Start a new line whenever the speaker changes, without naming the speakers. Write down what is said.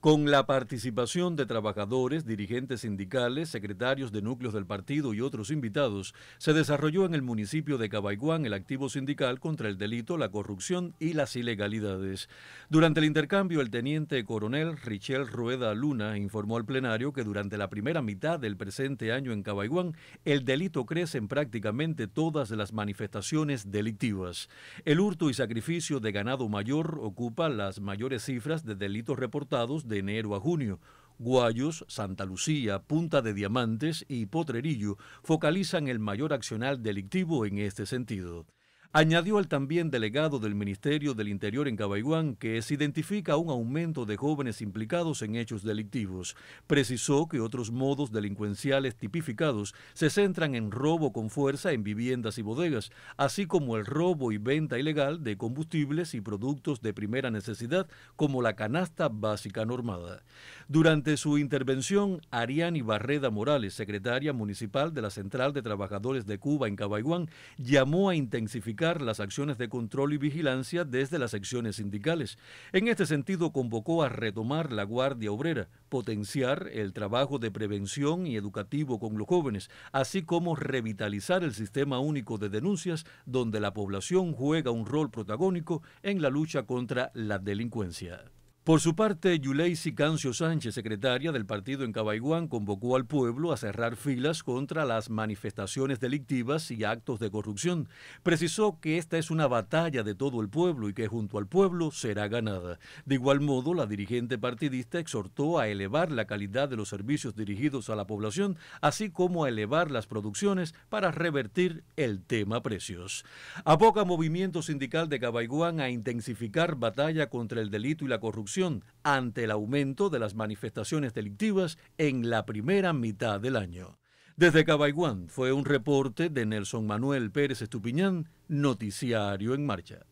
con la participación de trabajadores, dirigentes sindicales, secretarios de núcleos del partido y otros invitados, se desarrolló en el municipio de Cabaiguán el activo sindical contra el delito, la corrupción y las ilegalidades. Durante el intercambio, el teniente coronel Richel Rueda Luna informó al plenario que durante la primera mitad del presente año en Cabaiguán, el delito crece en prácticamente todas las manifestaciones delictivas. El hurto y sacrificio de ganado mayor ocupa las mayores cifras de delitos reportados de enero a junio. Guayos, Santa Lucía, Punta de Diamantes y Potrerillo focalizan el mayor accional delictivo en este sentido. Añadió el también delegado del Ministerio del Interior en Cabaiguán que se identifica un aumento de jóvenes implicados en hechos delictivos. Precisó que otros modos delincuenciales tipificados se centran en robo con fuerza en viviendas y bodegas, así como el robo y venta ilegal de combustibles y productos de primera necesidad como la canasta básica normada. Durante su intervención, Ariani Barreda Morales, secretaria municipal de la Central de Trabajadores de Cuba en Cabaiguán, llamó a intensificar las acciones de control y vigilancia desde las secciones sindicales. En este sentido, convocó a retomar la Guardia Obrera, potenciar el trabajo de prevención y educativo con los jóvenes, así como revitalizar el sistema único de denuncias donde la población juega un rol protagónico en la lucha contra la delincuencia. Por su parte, Yuleisi Cancio Sánchez, secretaria del partido en Cabaiguán, convocó al pueblo a cerrar filas contra las manifestaciones delictivas y actos de corrupción. Precisó que esta es una batalla de todo el pueblo y que junto al pueblo será ganada. De igual modo, la dirigente partidista exhortó a elevar la calidad de los servicios dirigidos a la población, así como a elevar las producciones para revertir el tema precios. Aboca Movimiento Sindical de Cabaiguán a intensificar batalla contra el delito y la corrupción ante el aumento de las manifestaciones delictivas en la primera mitad del año. Desde Cabaiguán fue un reporte de Nelson Manuel Pérez Estupiñán, Noticiario en Marcha.